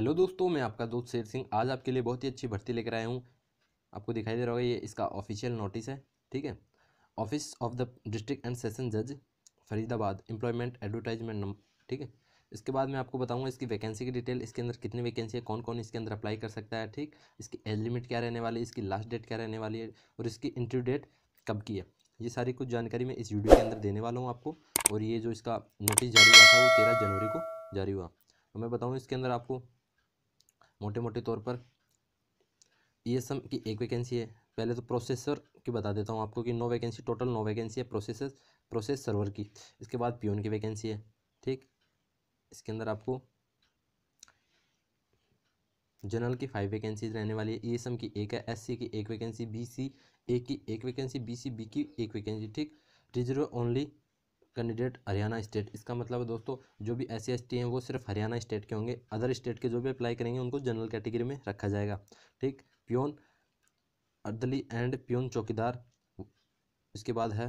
Hello दोस्तों मैं आपका दोस्त शेर सिंह आज आपके लिए बहुत ही अच्छी भर्ती लेकर आया हूँ आपको दिखाई दे रहा होगा ये इसका ऑफिशियल नोटिस है ठीक है office of the district and session जज फरीदाबाद एम्प्लॉयमेंट एडवर्टाइजमेंट नंबर ठीक है इसके बाद मैं आपको बताऊंगा इसकी वैकेंसी की डिटेल इसके अंदर कितनी वैकेंसी है कौन कौन इसके अंदर अप्लाई कर सकता है ठीक इसकी एज लिमिट क्या रहने वाली है इसकी लास्ट डेट क्या रहने वाली है और इसकी इंटरव्यू डेट कब की है ये सारी कुछ जानकारी मैं इस वीडियो के अंदर देने वाला हूँ आपको और ये जो इसका नोटिस जारी हुआ था वो तेरह जनवरी को जारी हुआ और तो मैं बताऊँ इसके अंदर आपको मोटे मोटे तौर पर ई एस एम की एक वैकेंसी है पहले तो प्रोसेसर की बता देता हूँ आपको कि नौ वैकेंसी टोटल नौ वैकेंसी है प्रोसेसर प्रोसेस सर्वर की इसके बाद पीओन की वैकेंसी है ठीक इसके अंदर आपको जनरल की फाइव वैकेंसीज रहने वाली है ईएसएम e की एक है एससी की एक वैकेंसी बीसी ए की एक वैकेंसी बीसी बी की एक वैकेंसी ठीक reserve only candidate Haryana state इसका मतलब है दोस्तों जो भी एस सी हैं वो सिर्फ हरियाणा स्टेट के होंगे अदर स्टेट के जो भी अप्लाई करेंगे उनको जनरल कैटेगरी में रखा जाएगा ठीक प्योन अर्दली एंड प्योन चौकीदार इसके बाद है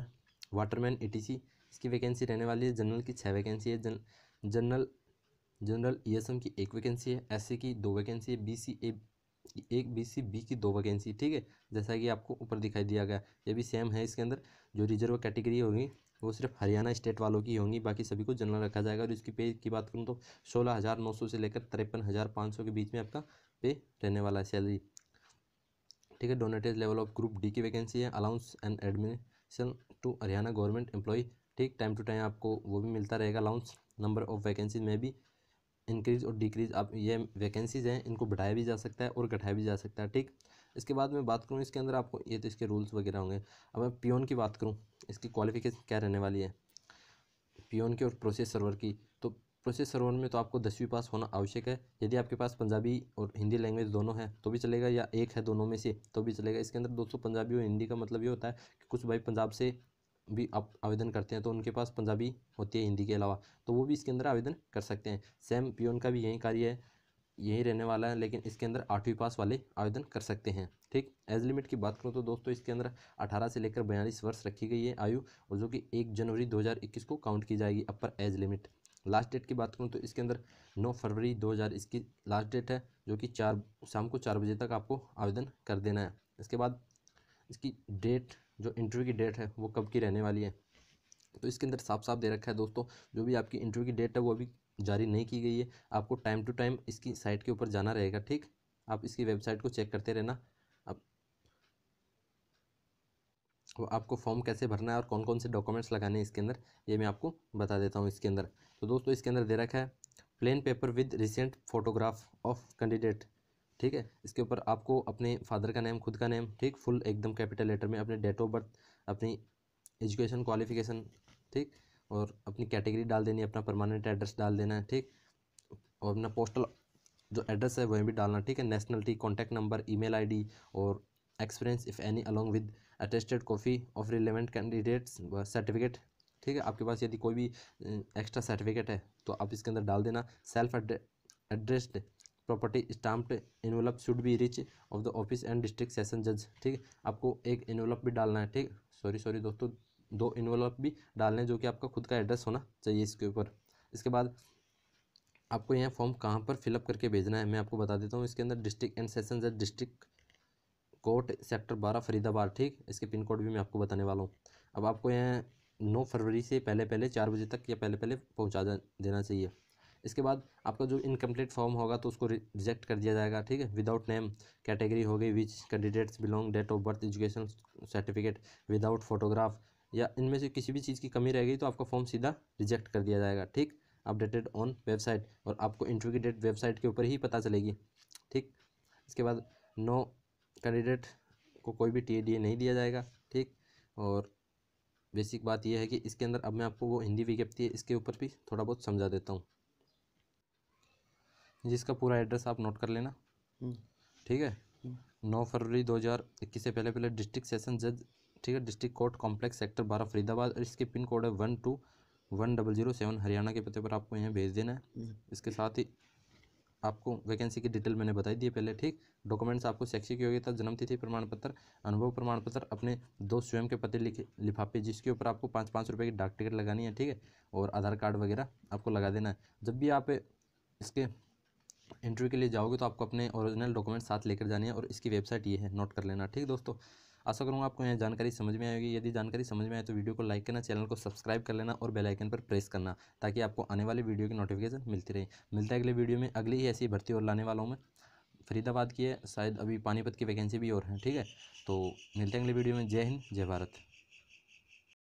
वाटरमैन ईटीसी e इसकी वैकेंसी रहने वाली है जनरल की छः वैकेंसी है जन जनरल जनरल ई की एक वैकेंसी है एस की दो वैकेंसी है बी ए एक बीसी बी की दो वैकेंसी ठीक है जैसा कि आपको ऊपर दिखाई दिया गया ये भी सेम है इसके अंदर जो रिजर्व कैटेगरी होगी वो सिर्फ हरियाणा स्टेट वालों की होंगी बाकी सभी को जनरल रखा जाएगा और इसकी पे की बात करूँ तो सोलह हज़ार नौ सौ से लेकर तिरपन हज़ार पाँच सौ के बीच में आपका पे रहने वाला है सैलरी ठीक है डोनेटेज लेवल ऑफ ग्रुप डी की वैकेंसी है allowance and admission to Haryana government employ ठीक टाइम टू टाइम आपको वो भी मिलता रहेगा अलाउंस नंबर ऑफ वैकेंसी में भी इंक्रीज़ और डिक्रीज़ आप ये वैकेंसीज़ हैं इनको बढ़ाया भी जा सकता है और घटाया भी जा सकता है ठीक इसके बाद मैं बात करूँ इसके अंदर आपको ये तो इसके रूल्स वगैरह होंगे अब मैं पियोन की बात करूँ इसकी क्वालिफिकेशन क्या रहने वाली है पियोन की और प्रोसेस सर्वर की तो प्रोसेस सर्वर में तो आपको दसवीं पास होना आवश्यक है यदि आपके पास पंजाबी और हिंदी लैंग्वेज दोनों है तो भी चलेगा या एक है दोनों में से तो भी चलेगा इसके अंदर दोस्तों पंजाबी और हिंदी का मतलब ये होता है कि कुछ भाई पंजाब से भी आप आवेदन करते हैं तो उनके पास पंजाबी होती है हिंदी के अलावा तो वो भी इसके अंदर आवेदन कर सकते हैं सेम पियोन का भी यही कार्य है यहीं रहने वाला है लेकिन इसके अंदर आठवीं पास वाले आवेदन कर सकते हैं ठीक एज लिमिट की बात करूँ तो दोस्तों इसके अंदर 18 से लेकर बयालीस वर्ष रखी गई है आयु और जो कि एक जनवरी 2021 को काउंट की जाएगी upper age limit last date की बात करूँ तो इसके अंदर 9 फरवरी 2000 इसकी लास्ट डेट है जो कि चार शाम को चार बजे तक आपको आवेदन कर देना है इसके बाद इसकी डेट जो इंटरव्यू की डेट है वो कब की रहने वाली है तो इसके अंदर साफ साफ दे रखा है दोस्तों जो भी आपकी इंटरव्यू की डेट है वो अभी जारी नहीं की गई है आपको टाइम टू टाइम इसकी साइट के ऊपर जाना रहेगा ठीक आप इसकी वेबसाइट को चेक करते रहना अब आपको फॉर्म कैसे भरना है और कौन कौन से डॉक्यूमेंट्स लगाने हैं इसके अंदर ये मैं आपको बता देता हूँ इसके अंदर तो दोस्तों इसके अंदर दे रखा है plain paper with recent photograph of candidate ठीक है इसके ऊपर आपको अपने फादर का नेम खुद का नेम ठीक फुल एकदम कैपिटल लेटर में अपने डेट ऑफ बर्थ अपनी एजुकेशन क्वालिफिकेशन ठीक और अपनी कैटेगरी डाल देनी अपना परमानेंट एड्रेस डाल देना है ठीक और अपना पोस्टल जो एड्रेस है वह भी डालना ठीक है nationality contact number e mail और experience if any along with attested copy of relevant candidates व सर्टिफिकेट ठीक है आपके पास यदि कोई भी एक्स्ट्रा सर्टिफिकेट है तो आप इसके अंदर डाल देना self addressed property stamped envelope should be reach of the office and district session जज ठीक है आपको एक इनवलप भी डालना है ठीक सॉरी सॉरी दोस्तों दो इन्वेलप भी डालने जो कि आपका खुद का एड्रेस होना चाहिए इसके ऊपर इसके बाद आपको यह फॉर्म कहाँ पर फिलअप करके भेजना है मैं आपको बता देता हूँ इसके अंदर डिस्ट्रिक्ट एंड सेशन जज डिस्ट्रिक्ट कोर्ट सेक्टर बारह फरीदाबाद ठीक इसके पिन कोड भी मैं आपको बताने वाला हूँ अब आपको यहाँ नौ फरवरी से पहले पहले चार बजे तक या पहले पहले पहुँचा देना चाहिए इसके बाद आपका जो इनकम्प्लीट फॉर्म होगा तो उसको रिजेक्ट कर दिया जाएगा ठीक है विदाउट नेम कैटेगरी हो गई which candidates belong date of birth education certificate without photograph या इनमें से किसी भी चीज़ की कमी रह गई तो आपका फॉर्म सीधा रिजेक्ट कर दिया जाएगा ठीक अपडेटेड ऑन वेबसाइट और आपको इंटरव्यू की डेट वेबसाइट के ऊपर ही पता चलेगी ठीक इसके बाद नो कैंडिडेट को कोई भी टी नहीं दिया जाएगा ठीक और बेसिक बात यह है कि इसके अंदर अब मैं आपको वो हिंदी विज्ञप्ति है इसके ऊपर भी थोड़ा बहुत समझा देता हूँ जिसका पूरा एड्रेस आप नोट कर लेना हम्म। ठीक है हम्म। नौ फरवरी 2021 से पहले पहले डिस्ट्रिक्ट सेशन जज ठीक है डिस्ट्रिक्ट कोर्ट कॉम्प्लेक्स सेक्टर बारह फरीदाबाद और इसके पिन कोड है one two one double zero seven Haryana के पते पर आपको यहाँ भेज देना है हम्म। इसके साथ ही आपको वैकेंसी की डिटेल मैंने बताई दी पहले ठीक डॉक्यूमेंट्स आपको शैक्षिक योग्यता जन्मतिथि प्रमाण पत्र अनुभव प्रमाण पत्र अपने दो स्वयं के पते लिखे लिफाफे जिसके ऊपर आपको पाँच पाँच रुपये की डाक टिकट लगानी है ठीक है और आधार कार्ड वगैरह आपको लगा देना है जब भी आप इसके इंटरव्यू के लिए जाओगे तो आपको अपने ओरिजिनल डॉक्यूमेंट साथ लेकर जानी है और इसकी वेबसाइट ये है नोट कर लेना ठीक दोस्तों आशा करूँगा आपको यह जानकारी समझ में आएगी यदि जानकारी समझ में आए तो वीडियो को लाइक करना चैनल को सब्सक्राइब कर लेना और बेलाइकन पर प्रेस करना ताकि आपको आने वाली वीडियो की नोटिफिकेशन मिलती रहे मिलता है अगले वीडियो में अगली ही ऐसी भर्ती और लाने वालों में फरीदाबाद की है शायद अभी पानीपत की वैकेंसी भी और है ठीक है तो मिलते हैं अगले वीडियो में जय हिंद जय भारत